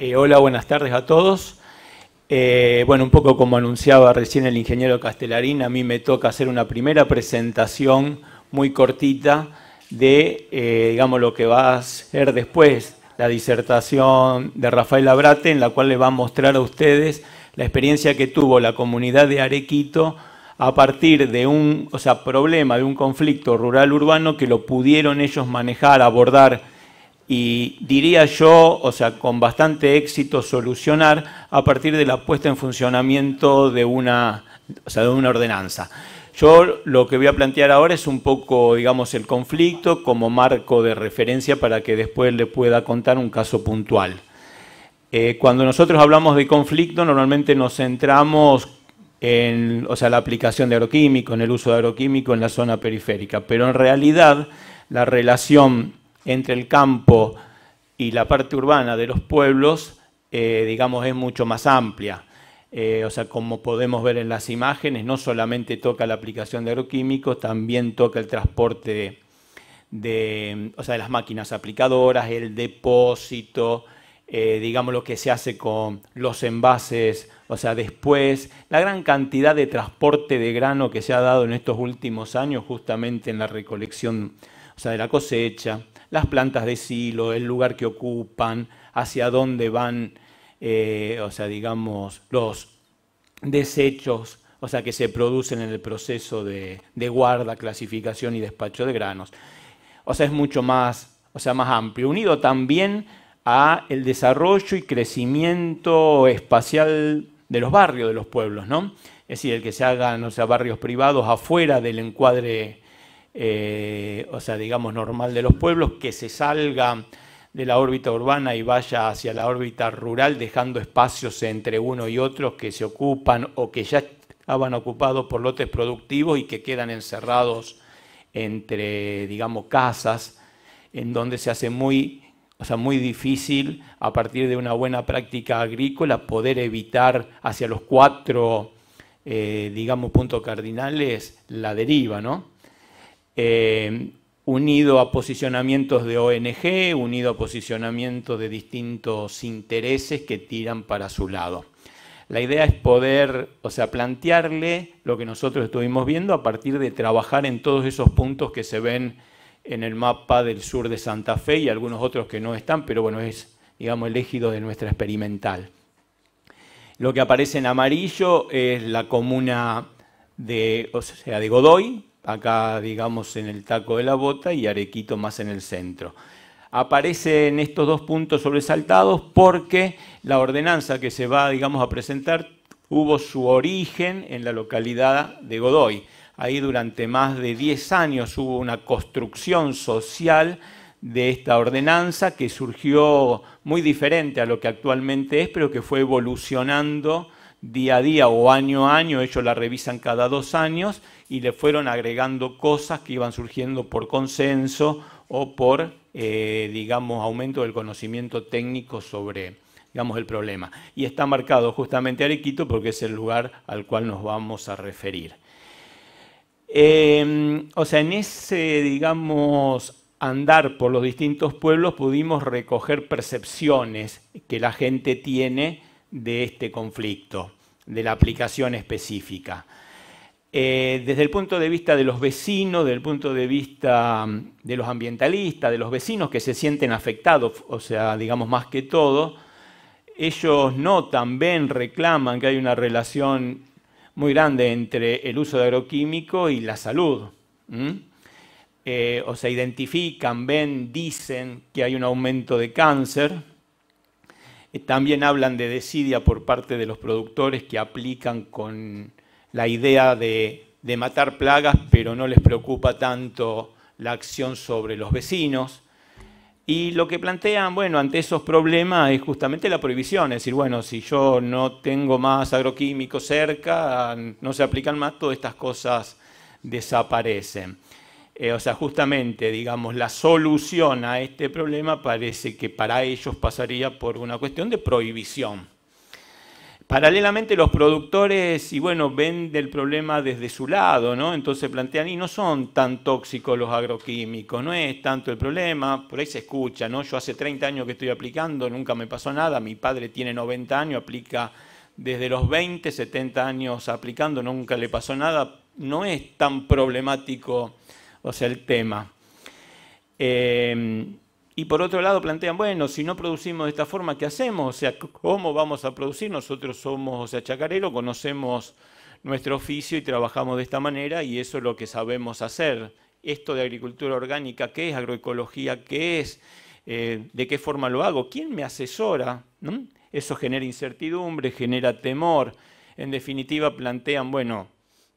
Eh, hola, buenas tardes a todos. Eh, bueno, un poco como anunciaba recién el ingeniero Castelarín, a mí me toca hacer una primera presentación muy cortita de, eh, digamos, lo que va a ser después la disertación de Rafael Abrate, en la cual le va a mostrar a ustedes la experiencia que tuvo la comunidad de Arequito a partir de un o sea, problema, de un conflicto rural-urbano que lo pudieron ellos manejar, abordar y diría yo, o sea, con bastante éxito solucionar a partir de la puesta en funcionamiento de una, de una ordenanza. Yo lo que voy a plantear ahora es un poco, digamos, el conflicto como marco de referencia para que después le pueda contar un caso puntual. Eh, cuando nosotros hablamos de conflicto, normalmente nos centramos en la aplicación de agroquímico, en el uso de agroquímico en la zona periférica, pero en realidad la relación entre el campo y la parte urbana de los pueblos, eh, digamos, es mucho más amplia. Eh, o sea, como podemos ver en las imágenes, no solamente toca la aplicación de agroquímicos, también toca el transporte de, las máquinas aplicadoras, el depósito, eh, digamos lo que se hace con los envases, o sea, después, la gran cantidad de transporte de grano que se ha dado en estos últimos años, justamente en la recolección, o sea, de la cosecha las plantas de silo, el lugar que ocupan, hacia dónde van, eh, o sea, digamos, los desechos, o sea, que se producen en el proceso de, guarda, clasificación y despacho de granos. O sea, es mucho más, o sea, más amplio, unido también a el desarrollo y crecimiento espacial de los barrios, de los pueblos, ¿no? Es decir, el que se hagan, o sea, barrios privados afuera del encuadre eh, o sea, digamos, normal de los pueblos, que se salga de la órbita urbana y vaya hacia la órbita rural, dejando espacios entre uno y otro que se ocupan o que ya estaban ocupados por lotes productivos y que quedan encerrados entre, digamos, casas, en donde se hace muy, o sea, muy difícil, a partir de una buena práctica agrícola, poder evitar hacia los cuatro, eh, digamos, puntos cardinales la deriva, ¿no? Eh, unido a posicionamientos de ONG, unido a posicionamientos de distintos intereses que tiran para su lado. La idea es poder, o sea, plantearle lo que nosotros estuvimos viendo a partir de trabajar en todos esos puntos que se ven en el mapa del sur de Santa Fe y algunos otros que no están, pero bueno, es, digamos, el égido de nuestra experimental. Lo que aparece en amarillo es la comuna de, o sea, de Godoy, acá digamos en el taco de la bota y Arequito más en el centro. Aparecen estos dos puntos sobresaltados porque la ordenanza que se va digamos, a presentar hubo su origen en la localidad de Godoy. Ahí durante más de 10 años hubo una construcción social de esta ordenanza que surgió muy diferente a lo que actualmente es, pero que fue evolucionando día a día o año a año, ellos la revisan cada dos años y le fueron agregando cosas que iban surgiendo por consenso o por, eh, digamos, aumento del conocimiento técnico sobre, digamos, el problema. Y está marcado justamente Arequito porque es el lugar al cual nos vamos a referir. Eh, o sea, en ese, digamos, andar por los distintos pueblos pudimos recoger percepciones que la gente tiene de este conflicto, de la aplicación específica. Eh, desde el punto de vista de los vecinos, desde el punto de vista mm, de los ambientalistas, de los vecinos que se sienten afectados, o sea, digamos más que todo, ellos no también reclaman que hay una relación muy grande entre el uso de agroquímico y la salud. Eh, o sea, identifican, ven, dicen que hay un aumento de cáncer, eh, también hablan de desidia por parte de los productores que aplican con la idea de, matar plagas, pero no les preocupa tanto la acción sobre los vecinos. Y lo que plantean, bueno, ante esos problemas es justamente la prohibición, es decir, bueno, si yo no tengo más agroquímicos cerca, no se aplican más, todas estas cosas desaparecen. Eh, o sea, justamente, digamos, la solución a este problema parece que para ellos pasaría por una cuestión de prohibición. Paralelamente los productores, y bueno, ven del problema desde su lado, ¿no? Entonces plantean, y no son tan tóxicos los agroquímicos, no es tanto el problema, por ahí se escucha, ¿no? Yo hace 30 años que estoy aplicando, nunca me pasó nada, mi padre tiene 90 años, aplica desde los 20, 70 años aplicando, nunca le pasó nada, no es tan problemático o sea, el tema. Em, y por otro lado plantean, bueno, si no producimos de esta forma, ¿qué hacemos? O sea, ¿cómo vamos a producir? Nosotros somos, o sea, chacarero conocemos nuestro oficio y trabajamos de esta manera y eso es lo que sabemos hacer. Esto de agricultura orgánica, ¿qué es? Agroecología, ¿qué es? Eh, ¿De qué forma lo hago? ¿Quién me asesora? ¿Mm? Eso genera incertidumbre, genera temor. En definitiva, plantean, bueno,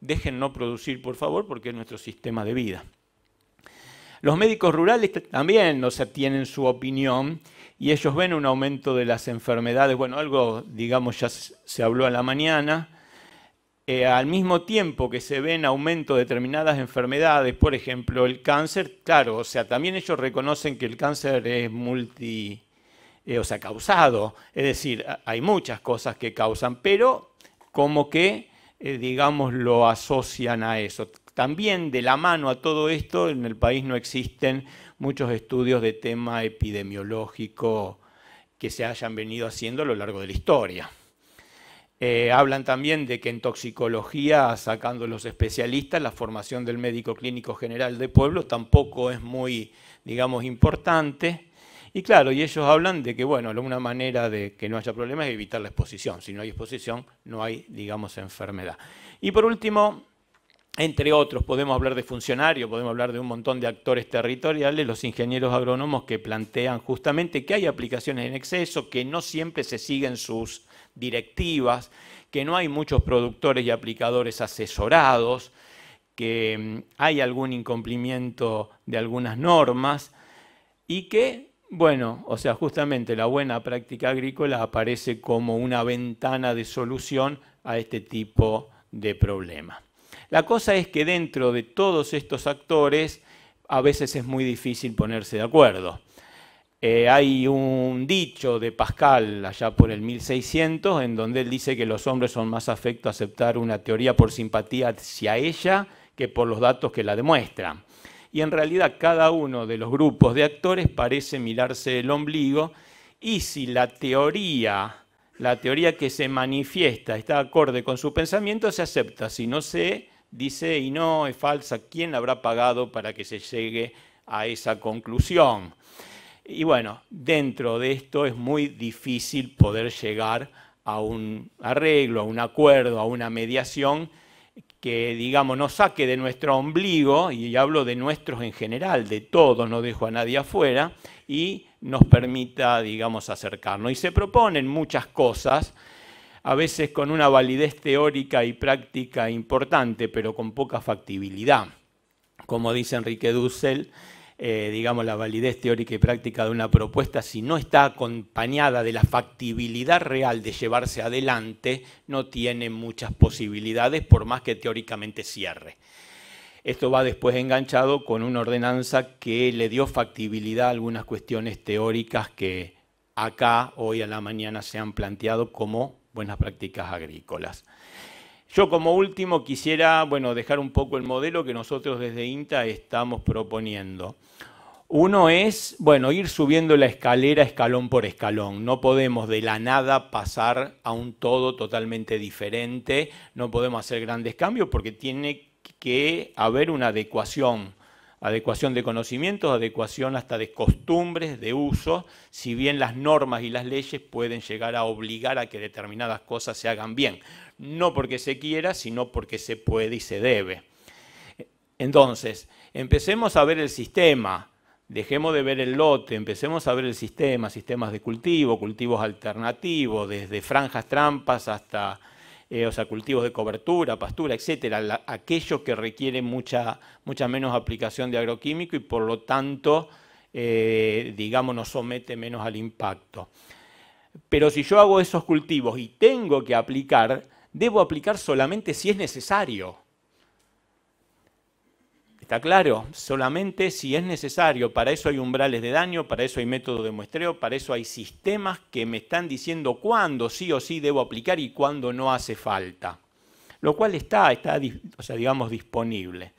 Dejen no producir, por favor, porque es nuestro sistema de vida. Los médicos rurales también tienen su opinión y ellos ven un aumento de las enfermedades. Bueno, algo, digamos, ya se habló a la mañana. Eh, al mismo tiempo que se ven aumento de determinadas enfermedades, por ejemplo, el cáncer, claro, o sea, también ellos reconocen que el cáncer es multi, eh, o sea, causado. Es decir, hay muchas cosas que causan, pero como que eh, digamos, lo asocian a eso. También de la mano a todo esto, en el país no existen muchos estudios de tema epidemiológico que se hayan venido haciendo a lo largo de la historia. Eh, hablan también de que en toxicología, sacando los especialistas, la formación del médico clínico general de pueblo tampoco es muy, digamos, importante. Y claro, y ellos hablan de que, bueno, una manera de que no haya problemas es evitar la exposición. Si no hay exposición, no hay, digamos, enfermedad. Y por último, entre otros, podemos hablar de funcionarios, podemos hablar de un montón de actores territoriales, los ingenieros agrónomos que plantean justamente que hay aplicaciones en exceso, que no siempre se siguen sus directivas, que no hay muchos productores y aplicadores asesorados, que mm, hay algún incumplimiento de algunas normas y que bueno, o sea, justamente la buena práctica agrícola aparece como una ventana de solución a este tipo de problema. La cosa es que dentro de todos estos actores a veces es muy difícil ponerse de acuerdo. Eh, hay un dicho de Pascal allá por el 1600 en donde él dice que los hombres son más afectos a aceptar una teoría por simpatía hacia ella que por los datos que la demuestran y en realidad cada uno de los grupos de actores parece mirarse el ombligo y si la teoría, la teoría que se manifiesta está acorde con su pensamiento, se acepta, si no se dice y no es falsa, ¿quién habrá pagado para que se llegue a esa conclusión? Y bueno, dentro de esto es muy difícil poder llegar a un arreglo, a un acuerdo, a una mediación que, digamos, nos saque de nuestro ombligo, y hablo de nuestros en general, de todos, no dejo a nadie afuera, y nos permita, digamos, acercarnos. Y se proponen muchas cosas, a veces con una validez teórica y práctica importante, pero con poca factibilidad. Como dice Enrique Dussel, eh, digamos, la validez teórica y práctica de una propuesta, si no está acompañada de la factibilidad real de llevarse adelante, no tiene muchas posibilidades, por más que teóricamente cierre. Esto va después enganchado con una ordenanza que le dio factibilidad a algunas cuestiones teóricas que acá hoy a la mañana se han planteado como buenas prácticas agrícolas. Yo como último quisiera bueno, dejar un poco el modelo que nosotros desde INTA estamos proponiendo. Uno es, bueno, ir subiendo la escalera escalón por escalón. No podemos de la nada pasar a un todo totalmente diferente, no podemos hacer grandes cambios porque tiene que haber una adecuación, adecuación de conocimientos, adecuación hasta de costumbres, de uso, si bien las normas y las leyes pueden llegar a obligar a que determinadas cosas se hagan bien no porque se quiera, sino porque se puede y se debe. Entonces, empecemos a ver el sistema, dejemos de ver el lote, empecemos a ver el sistema, sistemas de cultivo, cultivos alternativos, desde franjas trampas hasta eh, o sea, cultivos de cobertura, pastura, etcétera, Aquello aquellos que requieren mucha, mucha menos aplicación de agroquímico y por lo tanto, eh, digamos, nos somete menos al impacto. Pero si yo hago esos cultivos y tengo que aplicar, debo aplicar solamente si es necesario. Está claro, solamente si es necesario. Para eso hay umbrales de daño, para eso hay método de muestreo, para eso hay sistemas que me están diciendo cuándo sí o sí debo aplicar y cuándo no hace falta. Lo cual está, está sea, digamos, disponible.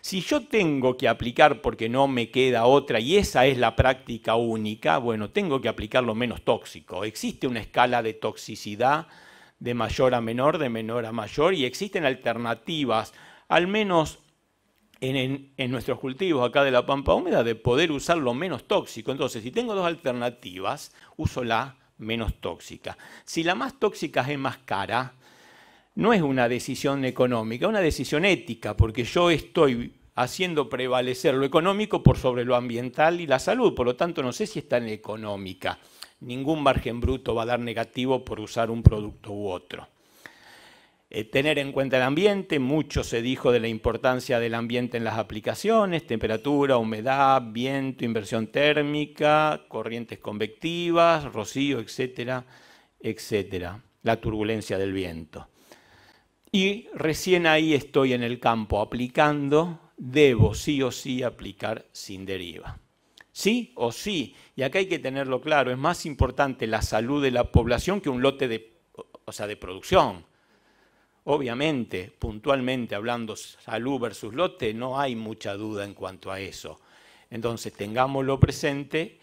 Si yo tengo que aplicar porque no me queda otra y esa es la práctica única, bueno, tengo que aplicar lo menos tóxico. Existe una escala de toxicidad de mayor a menor, de menor a mayor, y existen alternativas, al menos en, nuestros cultivos acá de la pampa húmeda, de poder usar lo menos tóxico. Entonces, si tengo dos alternativas, uso la menos tóxica. Si la más tóxica es más cara, no es una decisión económica, es una decisión ética, porque yo estoy haciendo prevalecer lo económico por sobre lo ambiental y la salud, por lo tanto no sé si es tan económica ningún margen bruto va a dar negativo por usar un producto u otro. Eh, tener en cuenta el ambiente, mucho se dijo de la importancia del ambiente en las aplicaciones, temperatura, humedad, viento, inversión térmica, corrientes convectivas, rocío, etcétera, etcétera, la turbulencia del viento. Y recién ahí estoy en el campo aplicando, debo sí o sí aplicar sin deriva sí o sí. Y acá hay que tenerlo claro, es más importante la salud de la población que un lote de, de producción. Obviamente, puntualmente hablando salud versus lote, no hay mucha duda en cuanto a eso. Entonces, tengámoslo presente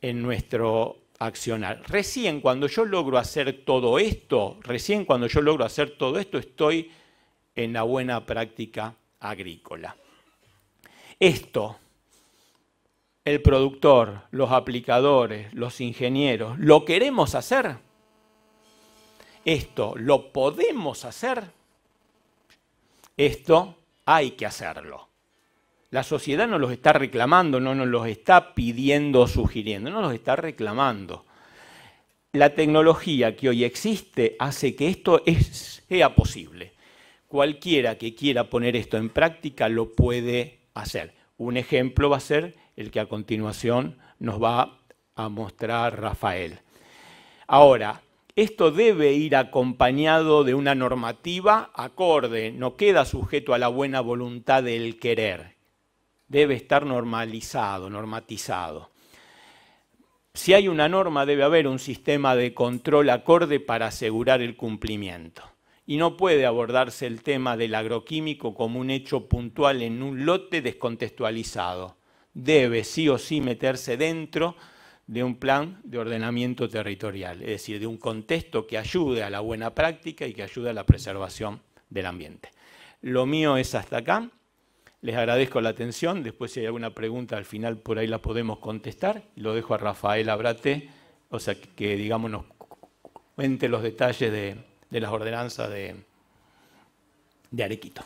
en nuestro accionar. Recién cuando yo logro hacer todo esto, recién cuando yo logro hacer todo esto, estoy en la buena práctica agrícola. Esto el productor, los aplicadores, los ingenieros, ¿lo queremos hacer? ¿Esto lo podemos hacer? Esto hay que hacerlo. La sociedad no los está reclamando, no nos los está pidiendo o sugiriendo, no los está reclamando. La tecnología que hoy existe hace que esto sea posible. Cualquiera que quiera poner esto en práctica lo puede hacer. Un ejemplo va a ser el que a continuación nos va a mostrar Rafael. Ahora, esto debe ir acompañado de una normativa acorde, no queda sujeto a la buena voluntad del querer, debe estar normalizado, normatizado. Si hay una norma, debe haber un sistema de control acorde para asegurar el cumplimiento. Y no puede abordarse el tema del agroquímico como un hecho puntual en un lote descontextualizado debe sí o sí meterse dentro de un plan de ordenamiento territorial, es decir, de un contexto que ayude a la buena práctica y que ayude a la preservación del ambiente. Lo mío es hasta acá. Les agradezco la atención. Después si hay alguna pregunta al final por ahí la podemos contestar. Lo dejo a Rafael Abrate, o sea, que, digamos nos cuente los detalles de, las ordenanzas de, de Arequito.